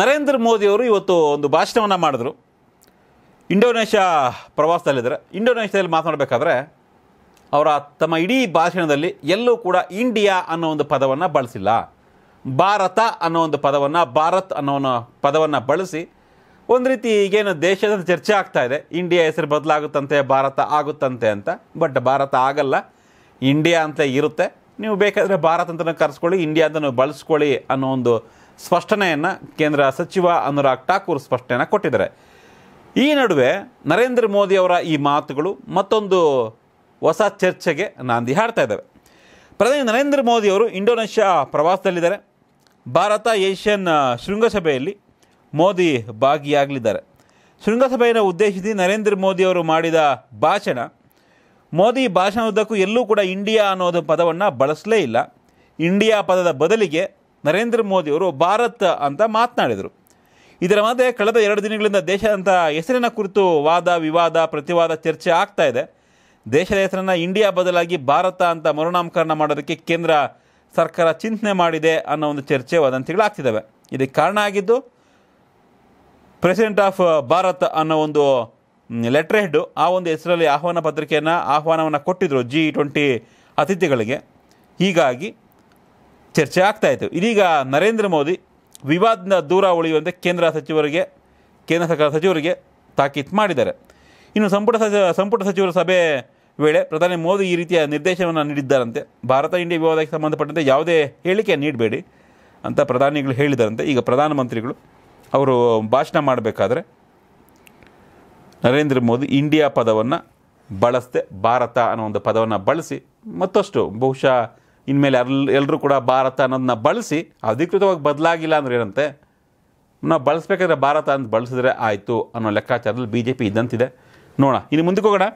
ನರೇಂದ್ರ ಮೋದಿಯವರು ಇವತ್ತು ಒಂದು ಭಾಷಣವನ್ನು ಮಾಡಿದ್ರು ಇಂಡೋನೇಷ್ಯಾ ಪ್ರವಾಸದಲ್ಲಿದ್ದಾರೆ ಇಂಡೋನೇಷ್ಯಾದಲ್ಲಿ ಮಾತನಾಡಬೇಕಾದ್ರೆ ಅವರ ತಮ್ಮ ಇಡೀ ಭಾಷಣದಲ್ಲಿ ಎಲ್ಲೂ ಕೂಡ ಇಂಡಿಯಾ ಅನ್ನೋ ಒಂದು ಪದವನ್ನು ಬಳಸಿಲ್ಲ ಭಾರತ ಅನ್ನೋ ಒಂದು ಪದವನ್ನು ಭಾರತ್ ಅನ್ನೋ ಪದವನ್ನು ಬಳಸಿ ಒಂದು ರೀತಿ ಈಗೇನು ದೇಶದ ಚರ್ಚೆ ಆಗ್ತಾ ಇದೆ ಇಂಡಿಯಾ ಹೆಸರು ಬದಲಾಗುತ್ತಂತೆ ಭಾರತ ಆಗುತ್ತಂತೆ ಅಂತ ಬಟ್ ಭಾರತ ಆಗಲ್ಲ ಇಂಡಿಯಾ ಅಂತ ಇರುತ್ತೆ ನೀವು ಬೇಕಾದರೆ ಭಾರತ ಅಂತಲೂ ಕರೆಸ್ಕೊಳ್ಳಿ ಇಂಡಿಯಾ ಅಂತಲೂ ಬಳಸ್ಕೊಳ್ಳಿ ಅನ್ನೋ ಒಂದು ಸ್ಪಷ್ಟನೆಯನ್ನು ಕೇಂದ್ರ ಸಚಿವ ಅನುರಾಗ್ ಠಾಕೂರ್ ಸ್ಪಷ್ಟನೆಯನ್ನು ಕೊಟ್ಟಿದ್ದಾರೆ ಈ ನಡುವೆ ನರೇಂದ್ರ ಮೋದಿ ಅವರ ಈ ಮಾತುಗಳು ಮತ್ತೊಂದು ಹೊಸ ಚರ್ಚೆಗೆ ನಾಂದಿ ಹಾಡ್ತಾ ಇದ್ದಾವೆ ಪ್ರಧಾನಿ ನರೇಂದ್ರ ಮೋದಿ ಅವರು ಇಂಡೋನೇಷ್ಯಾ ಪ್ರವಾಸದಲ್ಲಿದ್ದಾರೆ ಭಾರತ ಏಷ್ಯನ್ ಶೃಂಗಸಭೆಯಲ್ಲಿ ಮೋದಿ ಭಾಗಿಯಾಗಲಿದ್ದಾರೆ ಶೃಂಗಸಭೆಯನ್ನು ಉದ್ದೇಶಿಸಿ ನರೇಂದ್ರ ಮೋದಿ ಅವರು ಮಾಡಿದ ಭಾಷಣ ಮೋದಿ ಭಾಷಣದುದ್ದಕ್ಕೂ ಎಲ್ಲೂ ಕೂಡ ಇಂಡಿಯಾ ಅನ್ನೋದು ಪದವನ್ನು ಬಳಸಲೇ ಇಲ್ಲ ಇಂಡಿಯಾ ಪದದ ಬದಲಿಗೆ ನರೇಂದ್ರ ಮೋದಿಯವರು ಭಾರತ್ ಅಂತ ಮಾತನಾಡಿದರು ಇದರ ಮಧ್ಯೆ ಕಳೆದ ಎರಡು ದಿನಗಳಿಂದ ದೇಶದಂಥ ಹೆಸರಿನ ಕುರಿತು ವಾದ ವಿವಾದ ಪ್ರತಿವಾದ ಚರ್ಚೆ ಆಗ್ತಾ ಇದೆ ದೇಶದ ಹೆಸರನ್ನು ಇಂಡಿಯಾ ಬದಲಾಗಿ ಭಾರತ ಅಂತ ಮರುನಾಮಕರಣ ಮಾಡೋದಕ್ಕೆ ಕೇಂದ್ರ ಸರ್ಕಾರ ಚಿಂತನೆ ಮಾಡಿದೆ ಅನ್ನೋ ಒಂದು ಚರ್ಚೆ ವದಂತಿಗಳಾಗ್ತಿದ್ದಾವೆ ಇದಕ್ಕೆ ಕಾರಣ ಆಗಿದ್ದು ಪ್ರೆಸಿಡೆಂಟ್ ಆಫ್ ಭಾರತ್ ಅನ್ನೋ ಒಂದು ಲೆಟರ್ ಹೆಡ್ಡು ಆ ಒಂದು ಹೆಸರಲ್ಲಿ ಆಹ್ವಾನ ಪತ್ರಿಕೆಯನ್ನು ಆಹ್ವಾನವನ್ನು ಕೊಟ್ಟಿದ್ದರು ಜಿ ಟ್ವೆಂಟಿ ಅತಿಥಿಗಳಿಗೆ ಹೀಗಾಗಿ ಚರ್ಚೆ ಆಗ್ತಾಯಿತ್ತು ಇದೀಗ ನರೇಂದ್ರ ಮೋದಿ ವಿವಾದದಿಂದ ದೂರ ಉಳಿಯುವಂತೆ ಕೇಂದ್ರ ಸಚಿವರಿಗೆ ಕೇಂದ್ರ ಸರ್ಕಾರ ಸಚಿವರಿಗೆ ತಾಕೀತು ಮಾಡಿದ್ದಾರೆ ಇನ್ನು ಸಂಪುಟ ಸಚಿವ ಸಂಪುಟ ಸಚಿವರ ಸಭೆ ವೇಳೆ ಪ್ರಧಾನಿ ಮೋದಿ ಈ ರೀತಿಯ ನಿರ್ದೇಶನವನ್ನು ನೀಡಿದ್ದಾರಂತೆ ಭಾರತ ಇಂಡಿಯಾ ವಿವಾದಕ್ಕೆ ಸಂಬಂಧಪಟ್ಟಂತೆ ಯಾವುದೇ ಹೇಳಿಕೆ ನೀಡಬೇಡಿ ಅಂತ ಪ್ರಧಾನಿಗಳು ಹೇಳಿದಾರಂತೆ ಈಗ ಪ್ರಧಾನಮಂತ್ರಿಗಳು ಅವರು ಭಾಷಣ ಮಾಡಬೇಕಾದ್ರೆ ನರೇಂದ್ರ ಮೋದಿ ಇಂಡಿಯಾ ಪದವನ್ನು ಬಳಸದೆ ಭಾರತ ಅನ್ನೋ ಒಂದು ಪದವನ್ನು ಬಳಸಿ ಮತ್ತಷ್ಟು ಬಹುಶಃ ಇನ್ಮೇಲೆ ಎಲ್ಲ ಎಲ್ಲರೂ ಕೂಡ ಭಾರತ ಅನ್ನೋದನ್ನ ಬಳಸಿ ಅಧಿಕೃತವಾಗಿ ಬದಲಾಗಿಲ್ಲ ಅಂದ್ರೆ ಏನಂತೆ ನಾವು ಬಳಸಬೇಕಾದ್ರೆ ಭಾರತ ಅಂತ ಬಳಸಿದ್ರೆ ಆಯಿತು ಅನ್ನೋ ಲೆಕ್ಕಾಚಾರದಲ್ಲಿ ಬಿ ಜೆ ಪಿ ಇದ್ದಂತಿದೆ ನೋಡೋಣ ಇನ್ನು ಮುಂದಕ್ಕೆ ಹೋಗೋಣ